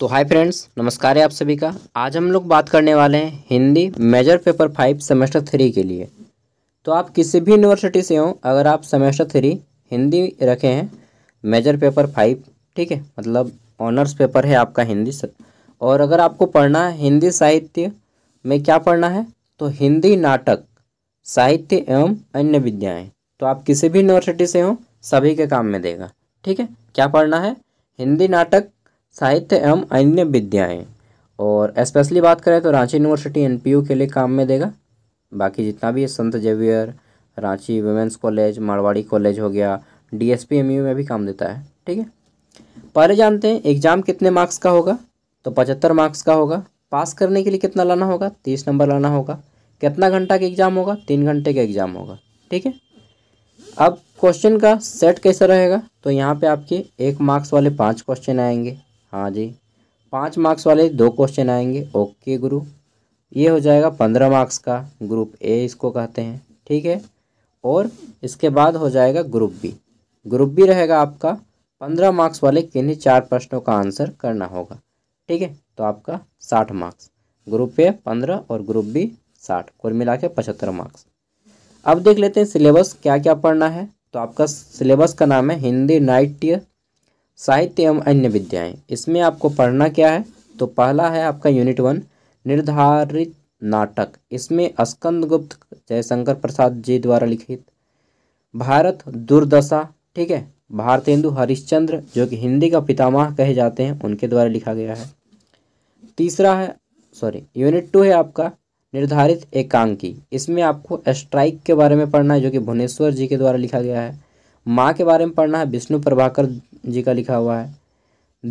तो hi friends नमस्कार है आप सभी का आज हम लोग बात करने वाले हैं Hindi major paper five semester three के लिए तो आप किसी भी यूनिवर्सिटी से हों अगर आप सेमेस्टर थ्री हिंदी रखे हैं मेजर पेपर फाइव ठीक है मतलब ऑनर्स पेपर है आपका हिंदी और अगर आपको पढ़ना है हिंदी साहित्य में क्या पढ़ना है तो हिंदी नाटक साहित्य एवं अन्य विद्याएँ तो आप किसी भी यूनिवर्सिटी से हों सभी के काम में देगा ठीक है क्या पढ़ना है हिंदी नाटक साहित्य एवं अन्य विद्याएं और स्पेशली बात करें तो रांची यूनिवर्सिटी एनपीयू के लिए काम में देगा बाकी जितना भी है saint Xavier Ranchi women's college Marwari college हो गया डी एमयू में भी काम देता है ठीक है पहले जानते हैं एग्ज़ाम कितने मार्क्स का होगा तो पचहत्तर मार्क्स का होगा पास करने के लिए कितना लाना होगा तीस नंबर लाना होगा कितना घंटा का एग्ज़ाम होगा तीन घंटे का एग्ज़ाम होगा ठीक है अब क्वेश्चन का सेट कैसा रहेगा तो यहाँ पे आपके एक मार्क्स वाले पांच क्वेश्चन आएंगे हाँ जी पाँच मार्क्स वाले दो क्वेश्चन आएंगे ओके गुरु ये हो जाएगा पंद्रह मार्क्स का ग्रुप ए इसको कहते हैं ठीक है और इसके बाद हो जाएगा ग्रुप बी ग्रुप बी रहेगा आपका पंद्रह मार्क्स वाले किन्हीं चार प्रश्नों का आंसर करना होगा ठीक है तो आपका साठ मार्क्स ग्रुप ए पंद्रह और ग्रुप बी साठ कुल मिला के पचहत्तर मार्क्स अब देख लेते हैं सिलेबस क्या क्या पढ़ना है तो आपका सिलेबस का नाम है हिंदी नाइट्य साहित्य एवं अन्य विद्याएं इसमें आपको पढ़ना क्या है तो पहला है आपका यूनिट वन निर्धारित नाटक इसमें अस्कंद गुप्त जयशंकर प्रसाद जी द्वारा लिखित भारत दुर्दशा ठीक है भारतेंदु हरिश्चंद्र जो कि हिंदी का पितामह कहे जाते हैं उनके द्वारा लिखा गया है तीसरा है सॉरी यूनिट टू है आपका निर्धारित एकांकी इसमें आपको स्ट्राइक के बारे में पढ़ना है जो कि भुवनेश्वर जी के द्वारा लिखा गया है माँ के बारे में पढ़ना है विष्णु प्रभाकर जी का लिखा हुआ है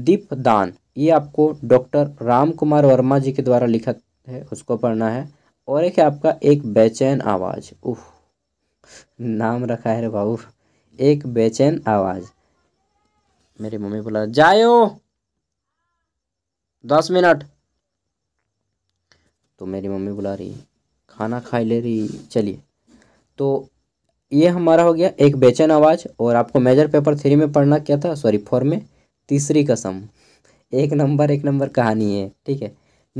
दीप दान ये आपको डॉक्टर राम कुमार वर्मा जी के द्वारा लिखा है उसको पढ़ना है और एक है आपका एक बेचैन आवाज़ उफ नाम रखा है रे बाबू एक बेचैन आवाज़ मेरी मम्मी बोला जायो दस मिनट तो मेरी मम्मी बुला रही खाना खा ले रही चलिए तो ये हमारा हो गया एक बेचैन आवाज़ और आपको मेजर पेपर थ्री में पढ़ना क्या था सॉरी फोर में तीसरी कसम एक नंबर एक नंबर कहानी है ठीक है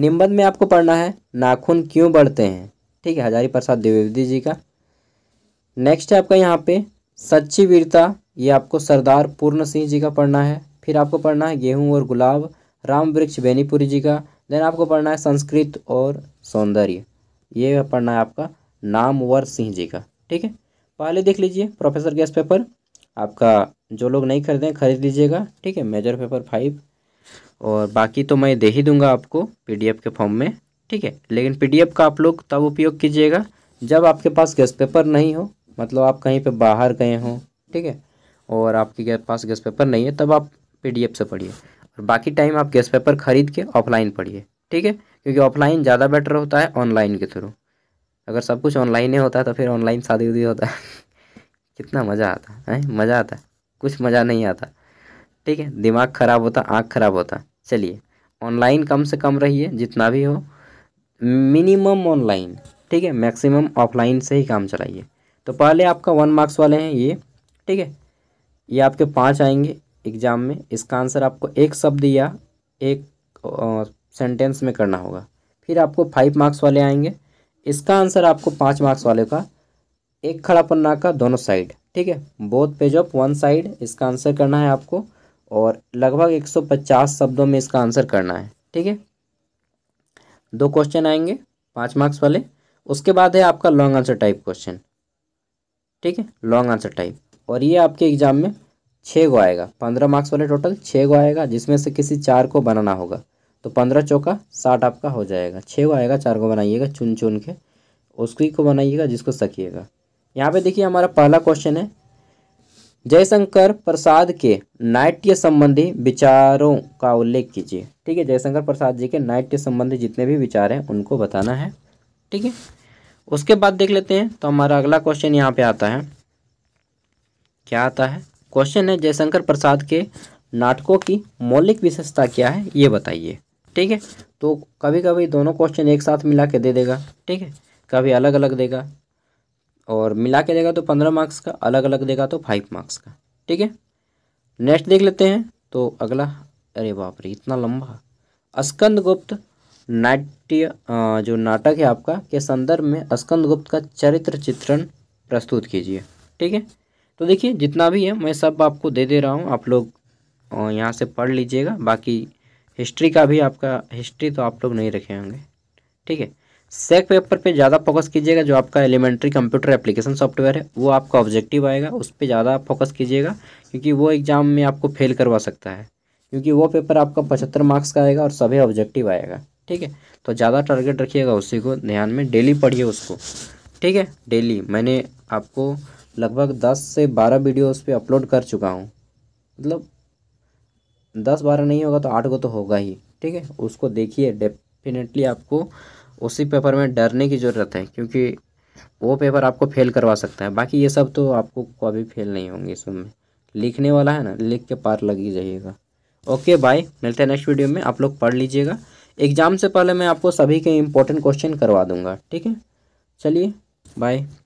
निम्बंध में आपको पढ़ना है नाखून क्यों बढ़ते हैं ठीक है हजारी प्रसाद द्विवेदी जी का नेक्स्ट है आपका यहाँ पे सच्ची वीरता ये आपको सरदार पूर्ण सिंह जी का पढ़ना है फिर आपको पढ़ना है गेहूँ और गुलाब राम वृक्ष बेनीपुरी जी का देन आपको पढ़ना है संस्कृत और सौंदर्य ये पढ़ना है आपका नामवर सिंह जी का ठीक है पहले देख लीजिए प्रोफेसर गैस पेपर आपका जो लोग नहीं खरीदें खरीद लीजिएगा ठीक है मेजर पेपर फाइव और बाकी तो मैं दे ही दूंगा आपको पीडीएफ के फॉर्म में ठीक है लेकिन पीडीएफ का आप लोग तब उपयोग कीजिएगा जब आपके पास गैस पेपर नहीं हो मतलब आप कहीं पे बाहर गए हों ठीक है और आपके पास गैस पेपर नहीं है तब आप पी से पढ़िए और बाकी टाइम आप गैस पेपर खरीद के ऑफलाइन पढ़िए ठीक है क्योंकि ऑफलाइन ज़्यादा बेटर होता है ऑनलाइन के थ्रू अगर सब कुछ ऑनलाइन ही होता तो फिर ऑनलाइन शादी उदी होता कितना मज़ा आता है मज़ा आता कुछ मज़ा नहीं आता ठीक है दिमाग ख़राब होता आँख ख़राब होता चलिए ऑनलाइन कम से कम रहिए जितना भी हो मिनिमम ऑनलाइन ठीक है मैक्सिमम ऑफलाइन से ही काम चलाइए तो पहले आपका वन मार्क्स वाले हैं ये ठीक है ये आपके पाँच आएंगे एग्ज़ाम में इसका आंसर आपको एक शब्द या एक सेंटेंस में करना होगा फिर आपको फाइव मार्क्स वाले आएंगे इसका आंसर आपको पाँच मार्क्स वाले का एक खड़ा पन्ना का दोनों साइड ठीक है both page of one side इसका आंसर करना है आपको और लगभग 150 शब्दों में इसका आंसर करना है ठीक है दो क्वेश्चन आएंगे पाँच मार्क्स वाले उसके बाद है आपका लॉन्ग आंसर टाइप क्वेश्चन ठीक है लॉन्ग आंसर टाइप और ये आपके एग्जाम में छः गो आएगा पंद्रह मार्क्स वाले टोटल छः गो आएगा जिसमें से किसी चार को बनाना होगा तो पंद्रह चौका साठ आपका हो जाएगा छः को आएगा चार को बनाइएगा चुन चुन के उसकी को बनाइएगा जिसको सकिएगा यहाँ पे देखिए हमारा पहला क्वेश्चन है जयशंकर प्रसाद के नाट्य संबंधी विचारों का उल्लेख कीजिए ठीक है जयशंकर प्रसाद जी के नाट्य संबंधी जितने भी विचार हैं उनको बताना है ठीक है उसके बाद देख लेते हैं तो हमारा अगला क्वेश्चन यहाँ पे आता है क्या आता है क्वेश्चन है जयशंकर प्रसाद के नाटकों की मौलिक विशेषता क्या है ये बताइए ठीक है तो कभी कभी दोनों क्वेश्चन एक साथ मिला के दे देगा ठीक है कभी अलग अलग देगा और मिला के देगा तो पंद्रह मार्क्स का अलग अलग देगा तो फाइव मार्क्स का ठीक है नेक्स्ट देख लेते हैं तो अगला अरे बाप रे इतना लंबा अस्कंद गुप्त नाट्य जो नाटक है आपका के संदर्भ में अस्कंद गुप्त का चरित्र चित्रण प्रस्तुत कीजिए ठीक है तो देखिए जितना भी है मैं सब आपको दे दे रहा हूँ आप लोग यहाँ से पढ़ लीजिएगा बाकी हिस्ट्री का भी आपका हिस्ट्री तो आप लोग नहीं रखे होंगे ठीक है सेक पेपर पे ज़्यादा फोकस कीजिएगा जो आपका एलिमेंट्री कंप्यूटर एप्लीकेशन सॉफ्टवेयर है वो आपका ऑब्जेक्टिव आएगा उस पर ज़्यादा फोकस कीजिएगा क्योंकि वो एग्ज़ाम में आपको फेल करवा सकता है क्योंकि वो पेपर आपका पचहत्तर मार्क्स का आएगा और सभी ऑब्जेक्टिव आएगा ठीक है तो ज़्यादा टारगेट रखिएगा उसी को ध्यान में डेली पढ़िए उसको ठीक है डेली मैंने आपको लगभग दस से बारह वीडियो उस पर अपलोड कर चुका हूँ मतलब दस बारह नहीं होगा तो आठ को तो होगा ही ठीक है उसको देखिए डेफिनेटली आपको उसी पेपर में डरने की ज़रूरत है क्योंकि वो पेपर आपको फेल करवा सकता है बाकी ये सब तो आपको कभी फेल नहीं होंगे इसमें में लिखने वाला है ना लिख के पार लग ही जाइएगा ओके बाय मिलते हैं नेक्स्ट वीडियो में आप लोग पढ़ लीजिएगा एग्ज़ाम से पहले मैं आपको सभी के इम्पोर्टेंट क्वेश्चन करवा दूंगा ठीक है चलिए बाय